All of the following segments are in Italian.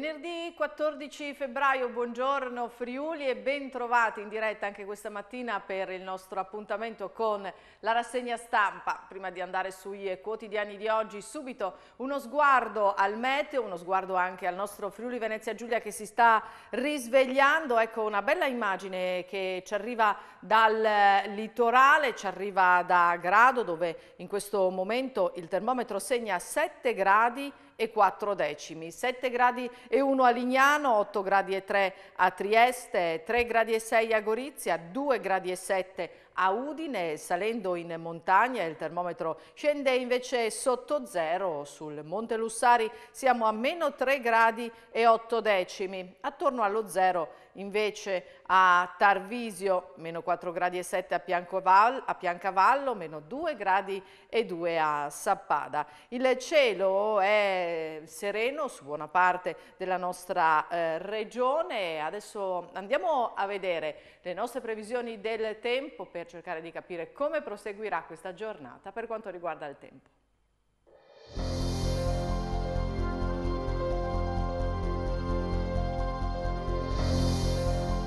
Venerdì 14 febbraio, buongiorno Friuli e ben trovati in diretta anche questa mattina per il nostro appuntamento con la rassegna stampa. Prima di andare sui quotidiani di oggi, subito uno sguardo al meteo, uno sguardo anche al nostro Friuli Venezia Giulia che si sta risvegliando. Ecco una bella immagine che ci arriva dal litorale, ci arriva da Grado dove in questo momento il termometro segna 7 gradi e 4 decimi, 7 gradi e 1 a Lignano, 8 gradi e 3 a Trieste, 3 gradi e 6 a Gorizia, 2 gradi e 7 a a Udine, salendo in montagna il termometro scende invece sotto zero sul Monte Lussari siamo a meno 3 gradi e 8 decimi, attorno allo zero invece a Tarvisio meno 4 gradi e 7 a, Piancoval, a Piancavallo, meno 2 gradi e 2 a Sappada. Il cielo è sereno su buona parte della nostra eh, regione, adesso andiamo a vedere le nostre previsioni del tempo per cercare di capire come proseguirà questa giornata per quanto riguarda il tempo.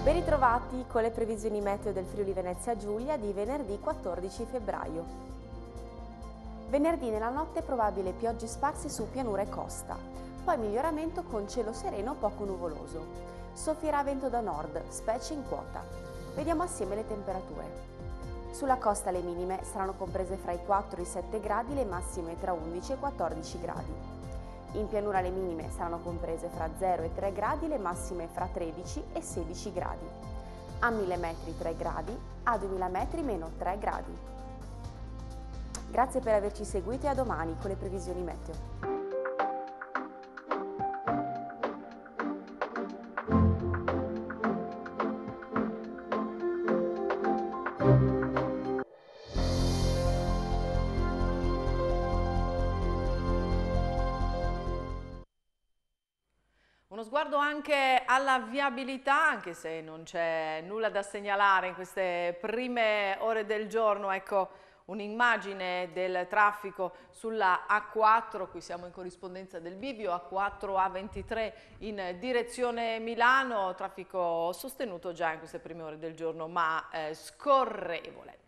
Ben ritrovati con le previsioni meteo del Friuli Venezia Giulia di venerdì 14 febbraio. Venerdì nella notte probabile piogge sparse su pianura e costa, poi miglioramento con cielo sereno poco nuvoloso. Soffierà vento da nord, specie in quota. Vediamo assieme le temperature. Sulla costa le minime saranno comprese fra i 4 e i 7 gradi, le massime tra 11 e 14 gradi. In pianura le minime saranno comprese fra 0 e 3 gradi, le massime fra 13 e 16 gradi. A 1000 metri 3 gradi, a 2000 metri meno 3 gradi. Grazie per averci seguiti e a domani con le previsioni meteo. anche alla viabilità, anche se non c'è nulla da segnalare in queste prime ore del giorno, ecco un'immagine del traffico sulla A4, qui siamo in corrispondenza del bivio, A4 A23 in direzione Milano, traffico sostenuto già in queste prime ore del giorno ma eh, scorrevole.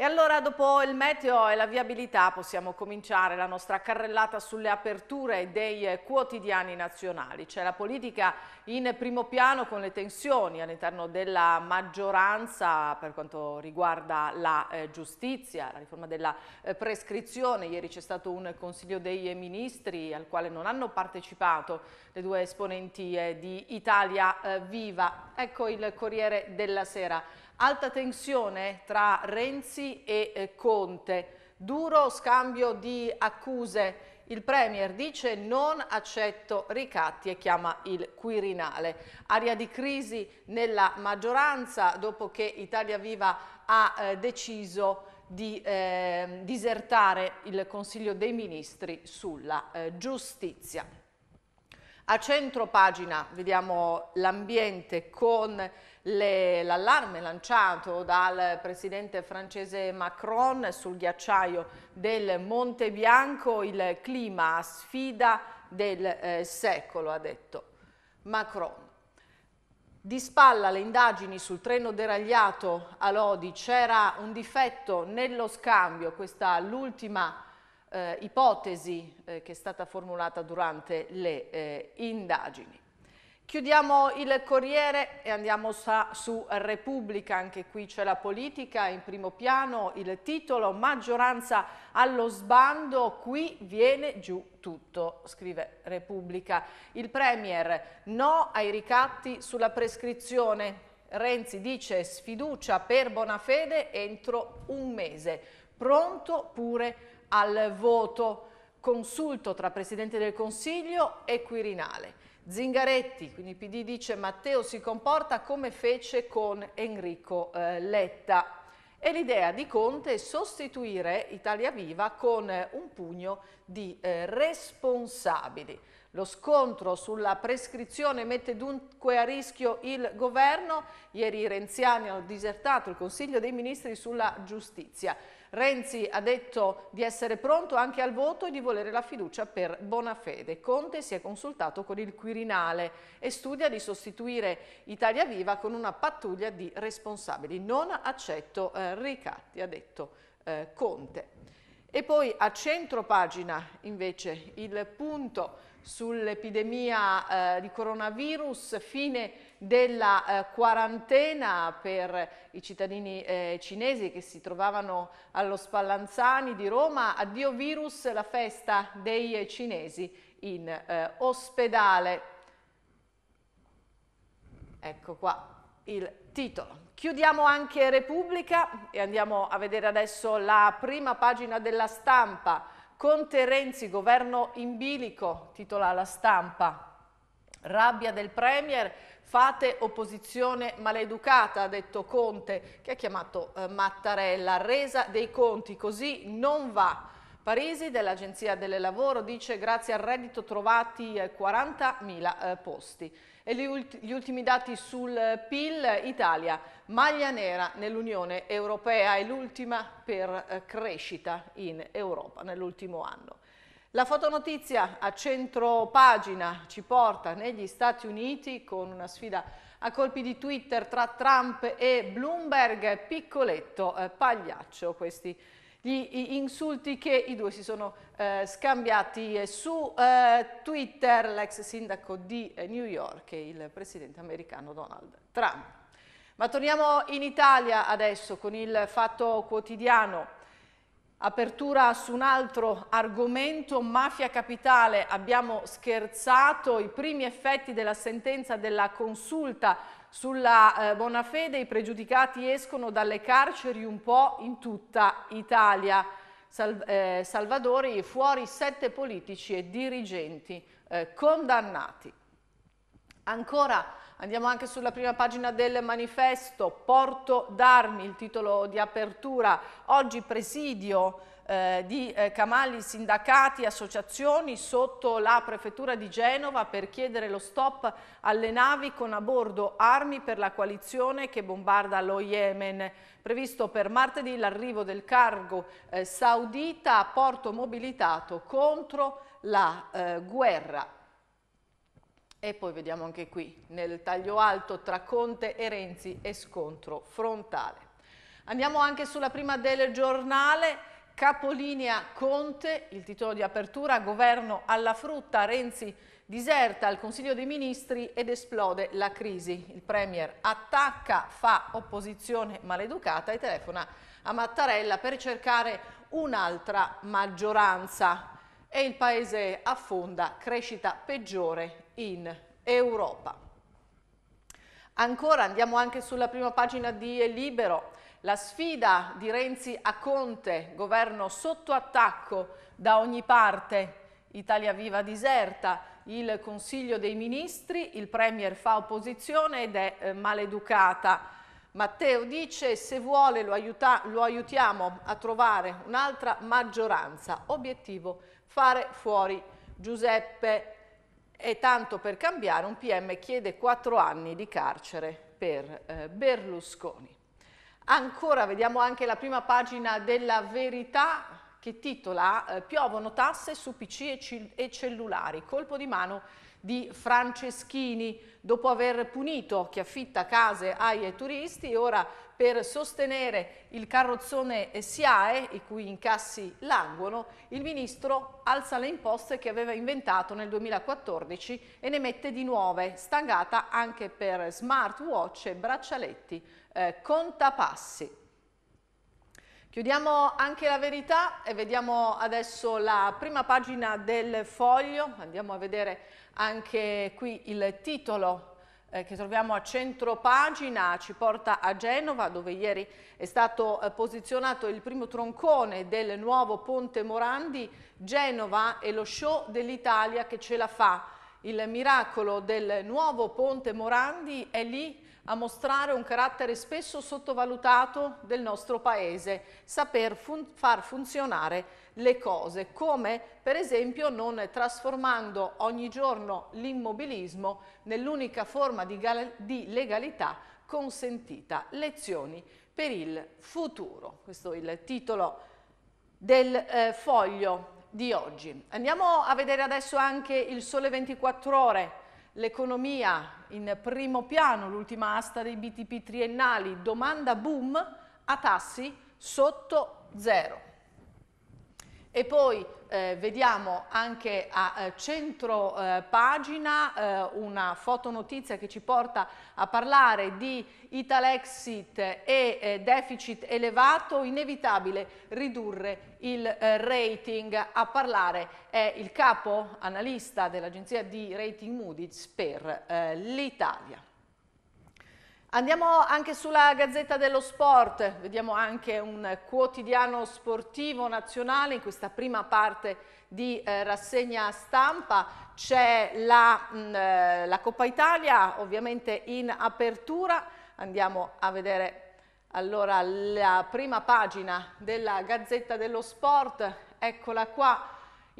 E allora dopo il meteo e la viabilità possiamo cominciare la nostra carrellata sulle aperture dei quotidiani nazionali. C'è la politica in primo piano con le tensioni all'interno della maggioranza per quanto riguarda la eh, giustizia, la riforma della eh, prescrizione. Ieri c'è stato un Consiglio dei Ministri al quale non hanno partecipato le due esponenti eh, di Italia eh, Viva. Ecco il Corriere della Sera Alta tensione tra Renzi e eh, Conte, duro scambio di accuse. Il Premier dice non accetto ricatti e chiama il Quirinale. Aria di crisi nella maggioranza dopo che Italia Viva ha eh, deciso di eh, disertare il Consiglio dei Ministri sulla eh, giustizia. A centro pagina vediamo l'ambiente con l'allarme lanciato dal presidente francese Macron sul ghiacciaio del Monte Bianco, il clima sfida del eh, secolo, ha detto Macron. Di spalla le indagini sul treno deragliato a Lodi, c'era un difetto nello scambio, questa l'ultima eh, ipotesi eh, che è stata formulata durante le eh, indagini. Chiudiamo il Corriere e andiamo su Repubblica, anche qui c'è la politica in primo piano, il titolo maggioranza allo sbando, qui viene giù tutto, scrive Repubblica. Il Premier no ai ricatti sulla prescrizione, Renzi dice sfiducia per Bonafede entro un mese, pronto pure al voto, consulto tra Presidente del Consiglio e Quirinale. Zingaretti, quindi PD dice Matteo si comporta come fece con Enrico eh, Letta. E l'idea di Conte è sostituire Italia Viva con eh, un pugno di eh, responsabili. Lo scontro sulla prescrizione mette dunque a rischio il governo. Ieri i renziani hanno disertato il Consiglio dei Ministri sulla giustizia. Renzi ha detto di essere pronto anche al voto e di volere la fiducia per Bonafede. Conte si è consultato con il Quirinale e studia di sostituire Italia Viva con una pattuglia di responsabili. Non accetto eh, ricatti, ha detto eh, Conte. E poi a centro pagina invece il punto sull'epidemia eh, di coronavirus, fine della eh, quarantena per i cittadini eh, cinesi che si trovavano allo Spallanzani di Roma. Addio virus, la festa dei cinesi in eh, ospedale. Ecco qua il titolo. Chiudiamo anche Repubblica e andiamo a vedere adesso la prima pagina della stampa. Conte Renzi, governo in bilico, titola la stampa. Rabbia del Premier Fate opposizione maleducata, ha detto Conte, che ha chiamato eh, Mattarella. Resa dei conti, così non va. Parisi dell'Agenzia del Lavoro dice grazie al reddito trovati 40.000 eh, eh, posti. E gli, ulti, gli, ultimi dati sul PIL Italia, maglia nera nell'Unione Europea e l'ultima per eh, crescita in Europa nell'ultimo anno. La fotonotizia a centro pagina ci porta negli Stati Uniti con una sfida a colpi di Twitter tra Trump e Bloomberg, piccoletto, eh, pagliaccio, questi gli insulti che i due si sono eh, scambiati su eh, Twitter, l'ex sindaco di eh, New York e il presidente americano Donald Trump. Ma torniamo in Italia adesso con il fatto quotidiano Apertura su un altro argomento, mafia capitale, abbiamo scherzato, i primi effetti della sentenza della consulta sulla eh, fede, i pregiudicati escono dalle carceri un po' in tutta Italia. Sal eh, Salvadori fuori sette politici e dirigenti eh, condannati. Ancora Andiamo anche sulla prima pagina del manifesto, Porto d'Armi, il titolo di apertura. Oggi presidio eh, di eh, Camalli, sindacati, associazioni sotto la prefettura di Genova per chiedere lo stop alle navi con a bordo armi per la coalizione che bombarda lo Yemen. Previsto per martedì l'arrivo del cargo eh, saudita a porto mobilitato contro la eh, guerra e poi vediamo anche qui, nel taglio alto tra Conte e Renzi e scontro frontale. Andiamo anche sulla prima del giornale, capolinea Conte, il titolo di apertura, governo alla frutta, Renzi diserta il Consiglio dei Ministri ed esplode la crisi. Il Premier attacca, fa opposizione maleducata e telefona a Mattarella per cercare un'altra maggioranza e il paese affonda, crescita peggiore in Europa. Ancora andiamo anche sulla prima pagina di Libero, la sfida di Renzi a Conte, governo sotto attacco da ogni parte, Italia Viva diserta, il Consiglio dei Ministri, il Premier fa opposizione ed è eh, maleducata. Matteo dice se vuole lo, aiuta, lo aiutiamo a trovare un'altra maggioranza. Obiettivo fare fuori Giuseppe e tanto per cambiare un PM chiede quattro anni di carcere per eh, Berlusconi. Ancora vediamo anche la prima pagina della verità che titola eh, Piovono tasse su PC e, e cellulari, colpo di mano di Franceschini dopo aver punito chi affitta case ai e turisti, ora per sostenere il carrozzone SIAE, i cui incassi languono, il ministro alza le imposte che aveva inventato nel 2014 e ne mette di nuove, stangata anche per smartwatch e braccialetti eh, contapassi. Chiudiamo anche la verità e vediamo adesso la prima pagina del foglio, andiamo a vedere anche qui il titolo eh, che troviamo a centro pagina ci porta a Genova dove ieri è stato eh, posizionato il primo troncone del nuovo ponte Morandi. Genova è lo show dell'Italia che ce la fa il miracolo del nuovo ponte Morandi è lì a mostrare un carattere spesso sottovalutato del nostro paese, saper fun far funzionare le cose, come per esempio non trasformando ogni giorno l'immobilismo nell'unica forma di, di legalità consentita. Lezioni per il futuro. Questo è il titolo del eh, foglio di oggi. Andiamo a vedere adesso anche il Sole 24 Ore, l'economia in primo piano, l'ultima asta dei BTP triennali, domanda boom a tassi sotto zero. E poi eh, vediamo anche a eh, centro eh, pagina eh, una fotonotizia che ci porta a parlare di Italexit e eh, deficit elevato, inevitabile ridurre il eh, rating. A parlare è il capo analista dell'agenzia di rating Moody's per l'Italia. Andiamo anche sulla Gazzetta dello Sport, vediamo anche un quotidiano sportivo nazionale in questa prima parte di eh, rassegna stampa. C'è la, mm, eh, la Coppa Italia ovviamente in apertura, andiamo a vedere allora la prima pagina della Gazzetta dello Sport, eccola qua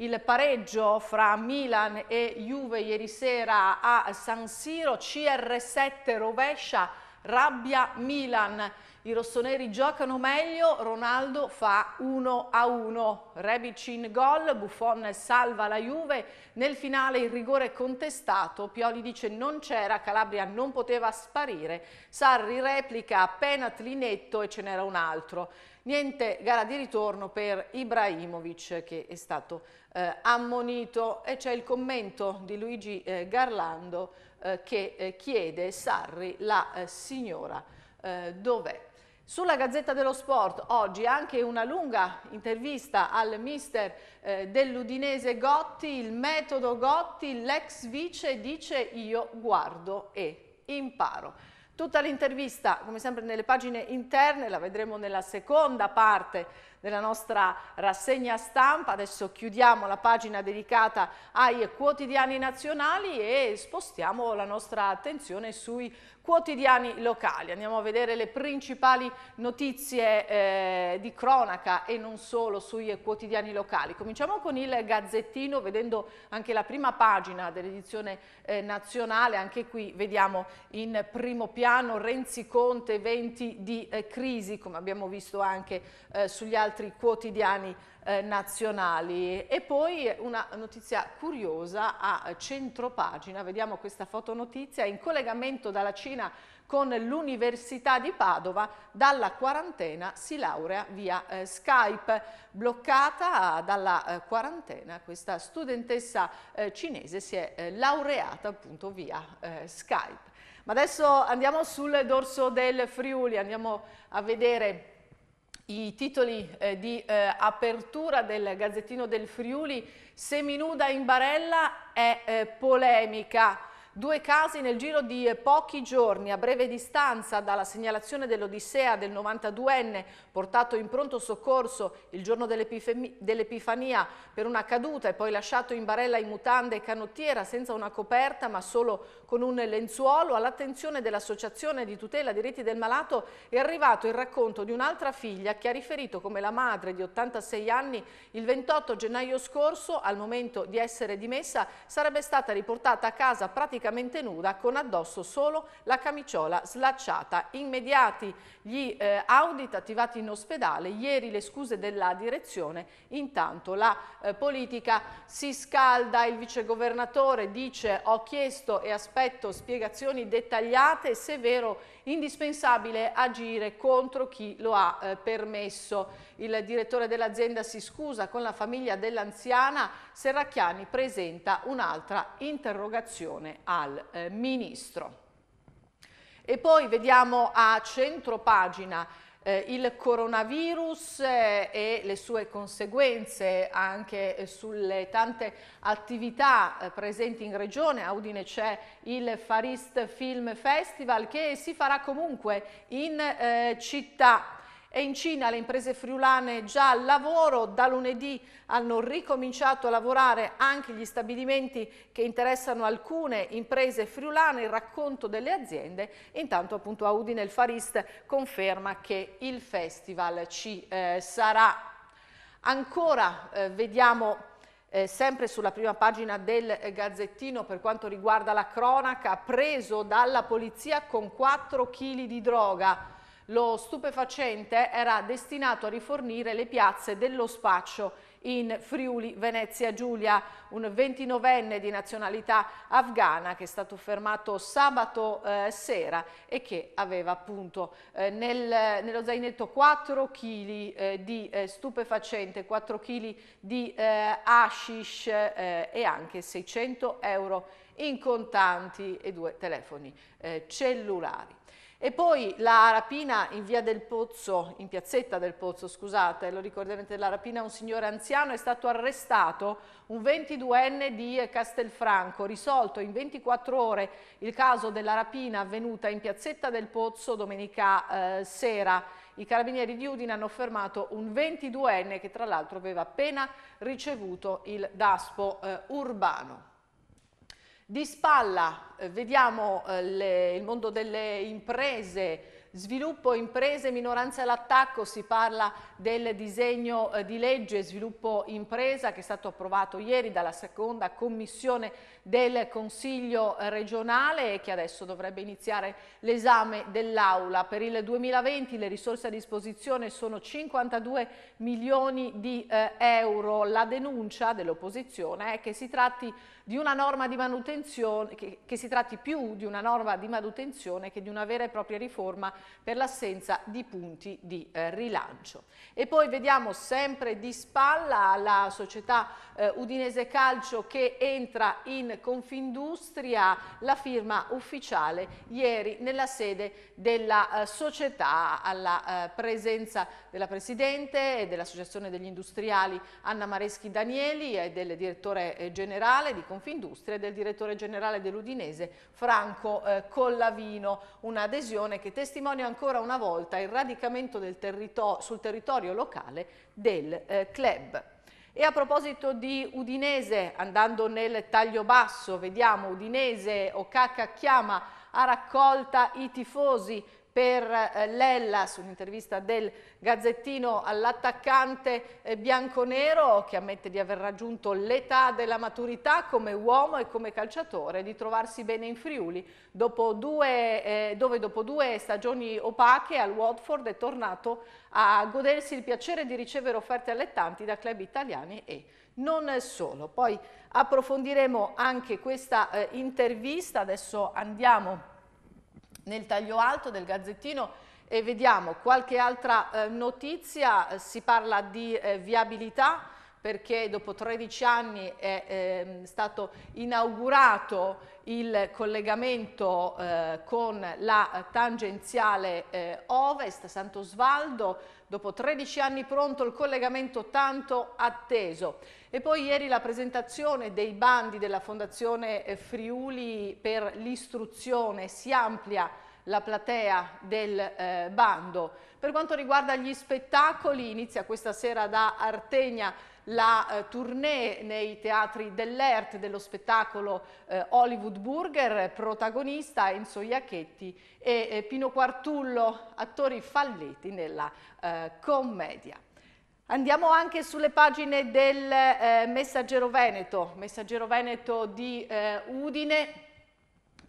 il pareggio fra Milan e Juve ieri sera a San Siro, CR7 rovescia, rabbia Milan i rossoneri giocano meglio, Ronaldo fa 1 a 1, Rebic in gol, Buffon salva la Juve, nel finale il rigore contestato, Pioli dice non c'era, Calabria non poteva sparire, Sarri replica appena Trinetto e ce n'era un altro. Niente gara di ritorno per Ibrahimovic che è stato eh, ammonito e c'è il commento di Luigi eh, Garlando eh, che eh, chiede Sarri la eh, signora eh, dov'è? Sulla Gazzetta dello Sport oggi anche una lunga intervista al mister eh, dell'Udinese Gotti, il metodo Gotti, l'ex vice dice io guardo e imparo. Tutta l'intervista come sempre nelle pagine interne, la vedremo nella seconda parte della nostra rassegna stampa. Adesso chiudiamo la pagina dedicata ai quotidiani nazionali e spostiamo la nostra attenzione sui quotidiani locali. Andiamo a vedere le principali notizie eh, di cronaca e non solo sui quotidiani locali. Cominciamo con il Gazzettino, vedendo anche la prima pagina dell'edizione eh, nazionale. Anche qui vediamo in primo piano Renzi Conte, 20 di eh, crisi, come abbiamo visto anche eh, sugli altri altri quotidiani eh, nazionali. E poi una notizia curiosa a centropagina, vediamo questa fotonotizia, in collegamento dalla Cina con l'Università di Padova, dalla quarantena si laurea via eh, Skype. Bloccata dalla eh, quarantena, questa studentessa eh, cinese si è eh, laureata appunto via eh, Skype. Ma adesso andiamo sul dorso del Friuli, andiamo a vedere i titoli eh, di eh, apertura del Gazzettino del Friuli, Seminuda in barella è eh, polemica. Due casi nel giro di pochi giorni, a breve distanza dalla segnalazione dell'Odissea del 92enne portato in pronto soccorso il giorno dell'Epifania per una caduta e poi lasciato in barella in mutande e canottiera senza una coperta ma solo con un lenzuolo, all'attenzione dell'Associazione di tutela diritti del malato è arrivato il racconto di un'altra figlia che ha riferito come la madre di 86 anni il 28 gennaio scorso, al momento di essere dimessa, sarebbe stata riportata a casa praticamente praticamente nuda con addosso solo la camiciola slacciata. Immediati gli eh, audit attivati in ospedale, ieri le scuse della direzione, intanto la eh, politica si scalda, il vicegovernatore dice ho chiesto e aspetto spiegazioni dettagliate, se vero indispensabile agire contro chi lo ha eh, permesso. Il direttore dell'azienda si scusa con la famiglia dell'anziana, Serracchiani presenta un'altra interrogazione al eh, Ministro. E poi vediamo a centro pagina eh, il coronavirus eh, e le sue conseguenze anche eh, sulle tante attività eh, presenti in regione. A Udine c'è il Far East Film Festival che si farà comunque in eh, città e in Cina le imprese friulane già al lavoro, da lunedì hanno ricominciato a lavorare anche gli stabilimenti che interessano alcune imprese friulane, il racconto delle aziende, intanto appunto a Udine il Farist conferma che il festival ci eh, sarà. Ancora eh, vediamo eh, sempre sulla prima pagina del eh, Gazzettino per quanto riguarda la cronaca, preso dalla polizia con 4 kg di droga. Lo stupefacente era destinato a rifornire le piazze dello spaccio in Friuli Venezia Giulia, un 29enne di nazionalità afghana che è stato fermato sabato eh, sera e che aveva appunto eh, nel, nello zainetto 4 kg eh, di eh, stupefacente, 4 kg di eh, hashish eh, e anche 600 euro in contanti e due telefoni cellulari. E poi la rapina in via del Pozzo, in piazzetta del Pozzo, scusate, lo ricorderete, la rapina a un signore anziano, è stato arrestato un 22enne di Castelfranco, risolto in 24 ore il caso della rapina avvenuta in piazzetta del Pozzo domenica eh, sera. I carabinieri di Udine hanno fermato un 22enne che tra l'altro aveva appena ricevuto il DASPO eh, urbano. Di spalla eh, vediamo eh, le, il mondo delle imprese, sviluppo imprese, minoranza all'attacco, si parla del disegno eh, di legge sviluppo impresa che è stato approvato ieri dalla seconda commissione del Consiglio regionale e che adesso dovrebbe iniziare l'esame dell'Aula. Per il 2020 le risorse a disposizione sono 52 milioni di eh, euro. La denuncia dell'opposizione è che si tratti di una norma di manutenzione, che, che si tratti più di una norma di manutenzione che di una vera e propria riforma per l'assenza di punti di eh, rilancio. E poi vediamo sempre di spalla la società eh, Udinese Calcio che entra in Confindustria la firma ufficiale ieri nella sede della eh, società alla eh, presenza della Presidente e dell'Associazione degli Industriali Anna Mareschi Danieli e del Direttore eh, Generale di Confindustria e del Direttore Generale dell'Udinese Franco eh, Collavino. Un'adesione che testimonia ancora una volta il radicamento territor sul territorio locale del eh, club. E a proposito di Udinese, andando nel taglio basso, vediamo Udinese, Okaka Chiama ha raccolta i tifosi per eh, Lella un'intervista del Gazzettino all'attaccante eh, bianconero che ammette di aver raggiunto l'età della maturità come uomo e come calciatore, di trovarsi bene in Friuli dopo due, eh, dove dopo due stagioni opache al Watford è tornato a godersi il piacere di ricevere offerte allettanti da club italiani e non solo. Poi approfondiremo anche questa eh, intervista, adesso andiamo a nel taglio alto del Gazzettino e vediamo qualche altra eh, notizia, si parla di eh, viabilità perché dopo 13 anni è eh, stato inaugurato il collegamento eh, con la tangenziale eh, ovest Svaldo, dopo 13 anni pronto il collegamento tanto atteso. E poi ieri la presentazione dei bandi della Fondazione eh, Friuli per l'istruzione si amplia la platea del eh, bando. Per quanto riguarda gli spettacoli, inizia questa sera da Artegna la eh, tournée nei teatri dell'ERT dello spettacolo eh, Hollywood Burger, protagonista Enzo Iacchetti e eh, Pino Quartullo, attori falliti nella commedia. Andiamo anche sulle pagine del eh, Messaggero Veneto, Messaggero Veneto di eh, Udine,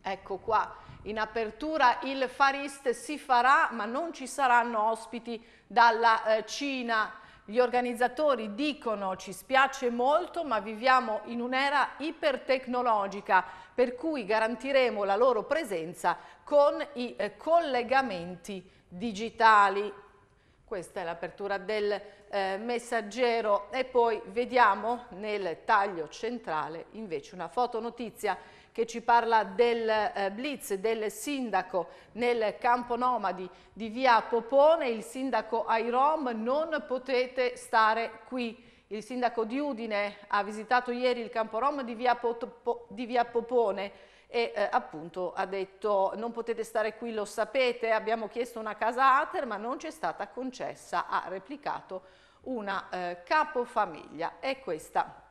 ecco qua in apertura il Far East si farà ma non ci saranno ospiti dalla eh, Cina gli organizzatori dicono ci spiace molto ma viviamo in un'era ipertecnologica per cui garantiremo la loro presenza con i eh, collegamenti digitali. Questa è l'apertura del eh, messaggero e poi vediamo nel taglio centrale invece una fotonotizia che ci parla del eh, blitz del sindaco nel campo nomadi di via Popone, il sindaco Airom non potete stare qui. Il sindaco di Udine ha visitato ieri il campo Rom di via, Pot di via Popone e eh, appunto ha detto non potete stare qui, lo sapete, abbiamo chiesto una casa ATER ma non ci è stata concessa, ha replicato una eh, capofamiglia. E questa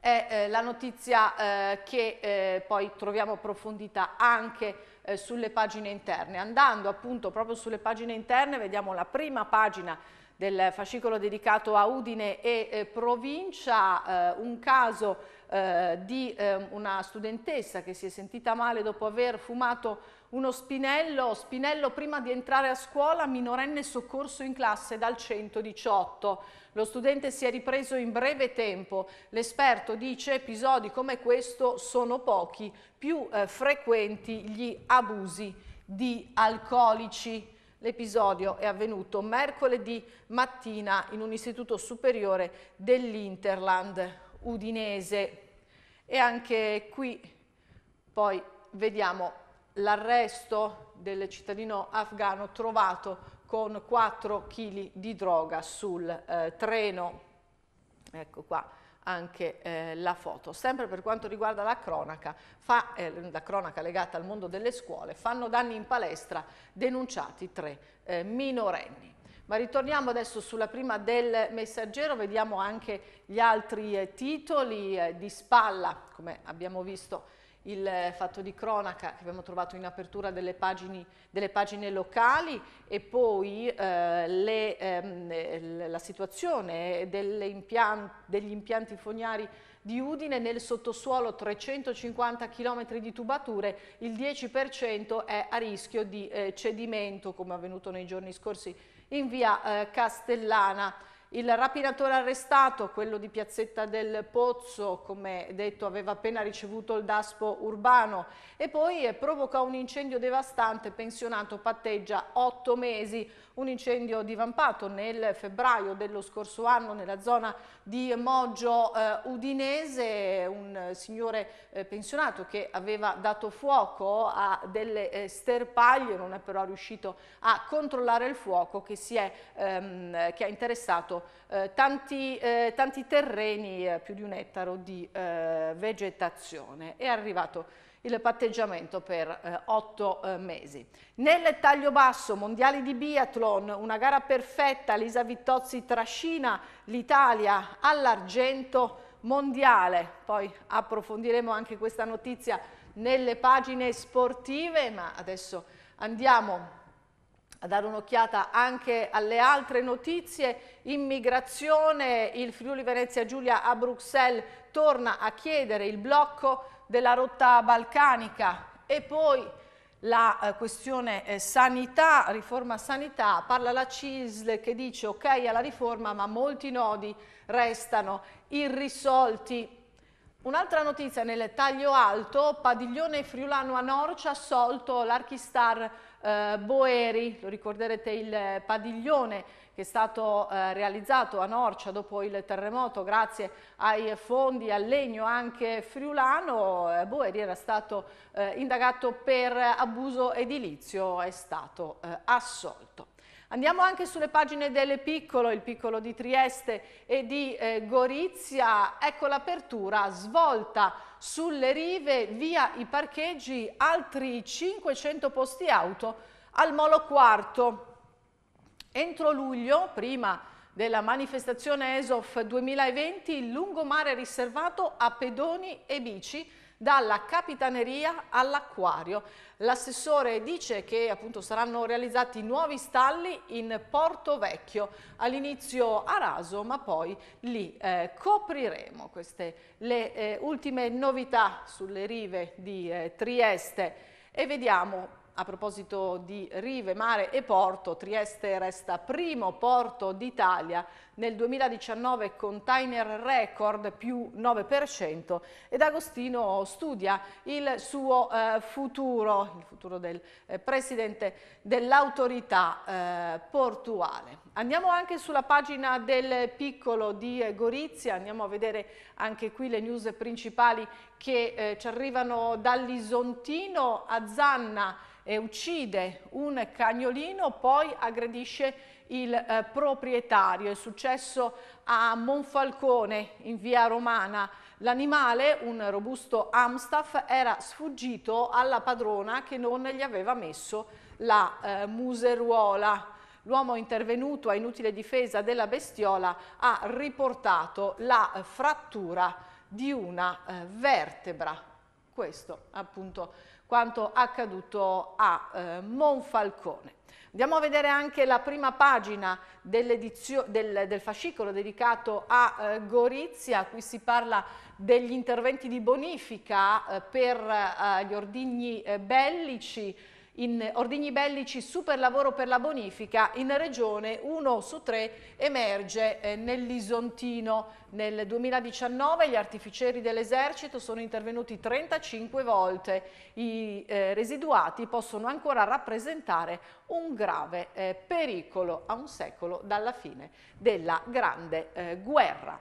è eh, la notizia eh, che eh, poi troviamo approfondita anche eh, sulle pagine interne. Andando appunto proprio sulle pagine interne vediamo la prima pagina del fascicolo dedicato a Udine e eh, provincia, eh, un caso eh, di eh, una studentessa che si è sentita male dopo aver fumato uno spinello, spinello prima di entrare a scuola, minorenne soccorso in classe dal 118. Lo studente si è ripreso in breve tempo. L'esperto dice episodi come questo sono pochi, più eh, frequenti gli abusi di alcolici. L'episodio è avvenuto mercoledì mattina in un istituto superiore dell'Interland udinese. E anche qui poi vediamo l'arresto del cittadino afgano trovato con 4 kg di droga sul eh, treno. Ecco qua anche eh, la foto. Sempre per quanto riguarda la cronaca, fa, eh, la cronaca legata al mondo delle scuole, fanno danni in palestra denunciati tre eh, minorenni. Ma ritorniamo adesso sulla prima del messaggero, vediamo anche gli altri eh, titoli eh, di spalla, come abbiamo visto il eh, fatto di cronaca che abbiamo trovato in apertura delle pagine, delle pagine locali e poi eh, le, ehm, la situazione impiant degli impianti fognari di Udine nel sottosuolo 350 km di tubature il 10% è a rischio di eh, cedimento come è avvenuto nei giorni scorsi in via eh, Castellana. Il rapinatore arrestato, quello di Piazzetta del Pozzo, come detto aveva appena ricevuto il daspo urbano e poi provoca un incendio devastante, pensionato patteggia otto mesi un incendio divampato nel febbraio dello scorso anno nella zona di Moggio eh, Udinese, un signore eh, pensionato che aveva dato fuoco a delle eh, sterpaglie, non è però riuscito a controllare il fuoco che, è, ehm, che ha interessato eh, tanti, eh, tanti, terreni, eh, più di un ettaro di vegetazione. È arrivato il patteggiamento per eh, otto eh, mesi. Nel taglio basso, mondiali di biathlon, una gara perfetta, Lisa Vittozzi trascina l'Italia all'argento mondiale. Poi approfondiremo anche questa notizia nelle pagine sportive, ma adesso andiamo a dare un'occhiata anche alle altre notizie. Immigrazione, il Friuli Venezia Giulia a Bruxelles torna a chiedere il blocco della rotta balcanica e poi la eh, questione eh, sanità, riforma sanità, parla la CISL che dice ok alla riforma ma molti nodi restano irrisolti. Un'altra notizia nel taglio alto, padiglione friulano a Norcia assolto l'archistar eh, Boeri, lo ricorderete il eh, padiglione che è stato eh, realizzato a Norcia dopo il terremoto grazie ai fondi al legno anche friulano, eh, Boeri era stato eh, indagato per abuso edilizio, è stato eh, assolto. Andiamo anche sulle pagine del Piccolo, il Piccolo di Trieste e di eh, Gorizia. Ecco l'apertura, svolta sulle rive, via i parcheggi, altri 500 posti auto al Molo Quarto. Entro luglio, prima della manifestazione ESOF 2020, il lungomare riservato a pedoni e bici dalla capitaneria all'acquario. L'assessore dice che appunto, saranno realizzati nuovi stalli in Porto Vecchio, all'inizio a raso ma poi li eh, copriremo. Queste le eh, ultime novità sulle rive di eh, Trieste e vediamo a proposito di rive, mare e porto, Trieste resta primo porto d'Italia nel 2019 container record più 9% ed Agostino studia il suo eh, futuro, il futuro del eh, presidente dell'autorità eh, portuale. Andiamo anche sulla pagina del piccolo di Gorizia, andiamo a vedere anche qui le news principali che eh, ci arrivano dall'Isontino a Zanna e uccide un cagnolino, poi aggredisce il eh, proprietario. È successo a Monfalcone in via Romana. L'animale, un robusto Amstaff, era sfuggito alla padrona che non gli aveva messo la eh, museruola. L'uomo intervenuto a inutile difesa della bestiola ha riportato la frattura di una eh, vertebra. Questo appunto quanto accaduto a eh, Monfalcone. Andiamo a vedere anche la prima pagina del, del, fascicolo dedicato a eh, Gorizia, qui si parla degli interventi di bonifica eh, per eh, gli ordigni eh, bellici, in ordini bellici super lavoro per la bonifica, in regione uno su tre emerge eh, nell'Isontino. Nel 2019 gli artificieri dell'esercito sono intervenuti 35 volte, i eh, residuati possono ancora rappresentare un grave eh, pericolo a un secolo dalla fine della Grande eh, Guerra.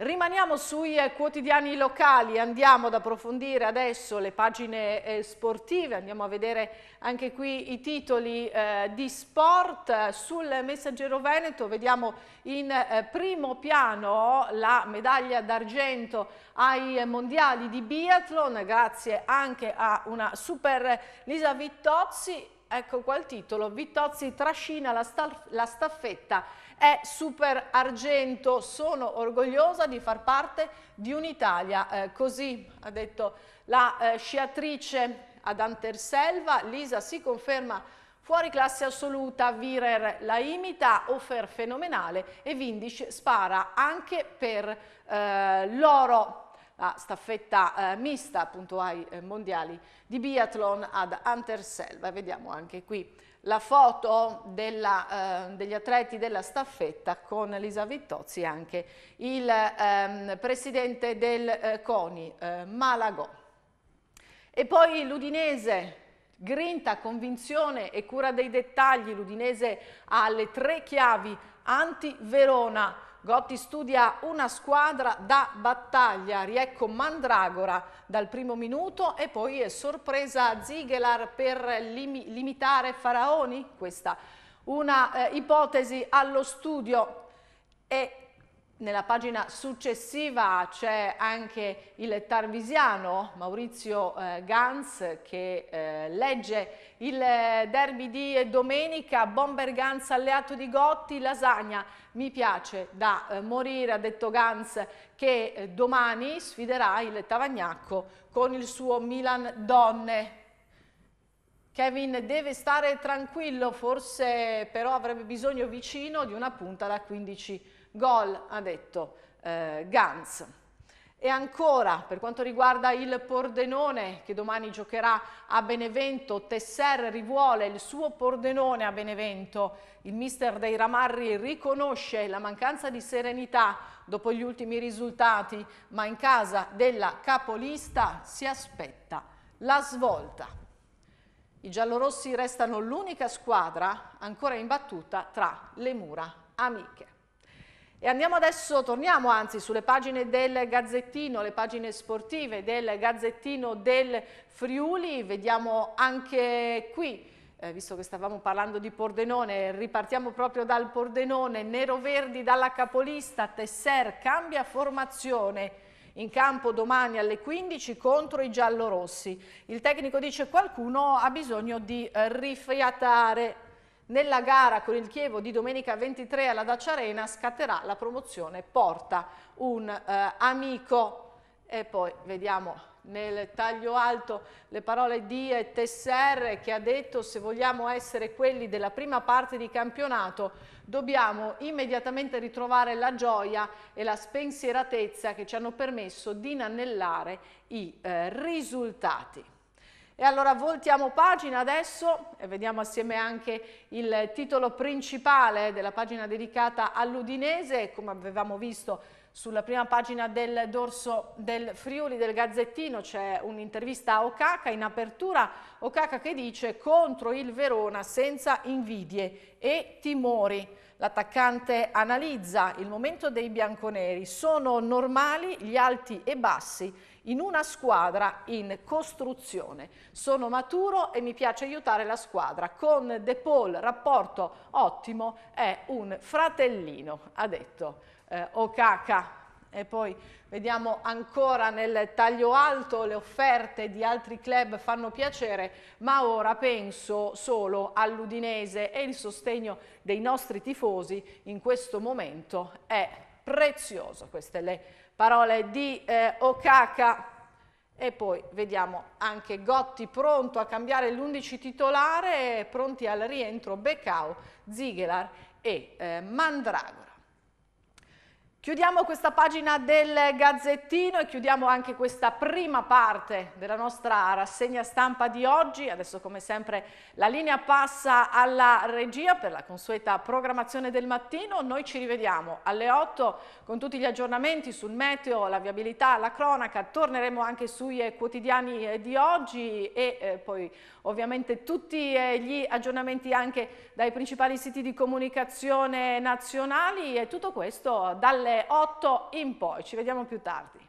Rimaniamo sui eh, quotidiani locali, andiamo ad approfondire adesso le pagine eh, sportive, andiamo a vedere anche qui i titoli eh, di sport. Sul Messaggero Veneto vediamo in primo piano la medaglia d'argento ai mondiali di biathlon, grazie anche a una super Lisa Vittozzi. Ecco qua il titolo, Vittozzi trascina la, la staffetta è super argento, sono orgogliosa di far parte di un'Italia, eh, così ha detto la eh, sciatrice ad Anterselva, Lisa si conferma fuori classe assoluta, Virer la imita, Offer fenomenale e Vindic spara anche per eh, l'oro la staffetta eh, mista appunto ai eh, mondiali di biathlon ad Anterselva, vediamo anche qui la foto della, eh, degli atleti della staffetta con Lisa Vittozzi e anche il ehm, presidente del eh, CONI, eh, Malagò. E poi l'Udinese, grinta, convinzione e cura dei dettagli, l'Udinese ha le tre chiavi anti-Verona, Gotti studia una squadra da battaglia, riecco Mandragora dal primo minuto e poi è sorpresa Ziegler per lim limitare Faraoni, questa una eh, ipotesi allo studio e nella pagina successiva c'è anche il tarvisiano Maurizio eh, Ganz che eh, legge il eh, derby di domenica, Bomber Gans alleato di Gotti, lasagna mi piace da eh, morire, ha detto Gans che eh, domani sfiderà il Tavagnacco con il suo Milan Donne. Kevin deve stare tranquillo, forse però avrebbe bisogno vicino di una punta da 15 minuti. Gol, ha detto eh, Gans. E ancora, per quanto riguarda il Pordenone, che domani giocherà a Benevento, Tesser rivuole il suo Pordenone a Benevento. Il mister dei Ramarri riconosce la mancanza di serenità dopo gli ultimi risultati, ma in casa della capolista si aspetta la svolta. I giallorossi restano l'unica squadra ancora imbattuta tra le mura amiche. E andiamo adesso, torniamo anzi sulle pagine del Gazzettino, le pagine sportive del Gazzettino del Friuli, vediamo anche qui, eh, visto che stavamo parlando di Pordenone, ripartiamo proprio dal Pordenone, nero-verdi dalla capolista, Tesser cambia formazione in campo domani alle 15 contro i giallorossi. Il tecnico dice qualcuno ha bisogno di rifiatare nella gara con il Chievo di domenica 23 alla Dacia Arena scatterà la promozione Porta un eh, amico. E poi vediamo nel taglio alto le parole di eh, Tesser che ha detto se vogliamo essere quelli della prima parte di campionato dobbiamo immediatamente ritrovare la gioia e la spensieratezza che ci hanno permesso di inannellare i eh, risultati. E allora voltiamo pagina adesso e vediamo assieme anche il titolo principale della pagina dedicata all'Udinese, come avevamo visto sulla prima pagina del dorso del Friuli del Gazzettino c'è un'intervista a Okaka in apertura, Okaka che dice contro il Verona senza invidie e timori. L'attaccante analizza il momento dei bianconeri, sono normali gli alti e bassi in una squadra in costruzione. Sono maturo e mi piace aiutare la squadra. Con De Paul rapporto ottimo, è un fratellino, ha detto eh, Okaka. E poi vediamo ancora nel taglio alto le offerte di altri club fanno piacere, ma ora penso solo all'Udinese e il sostegno dei nostri tifosi in questo momento è prezioso. Queste le parole di eh, Okaka e poi vediamo anche Gotti pronto a cambiare l'11 titolare, pronti al rientro Beccao, Zigelar e eh, Mandragora. Chiudiamo questa pagina del Gazzettino e chiudiamo anche questa prima parte della nostra rassegna stampa di oggi. Adesso come sempre la linea passa alla regia per la consueta programmazione del mattino. Noi ci rivediamo alle 8 con tutti gli aggiornamenti sul meteo, la viabilità, la cronaca. Torneremo anche sui eh, quotidiani eh, di oggi e eh, poi ovviamente tutti gli aggiornamenti anche dai principali siti di comunicazione nazionali e tutto questo dalle dalle 8 in poi, ci vediamo più tardi.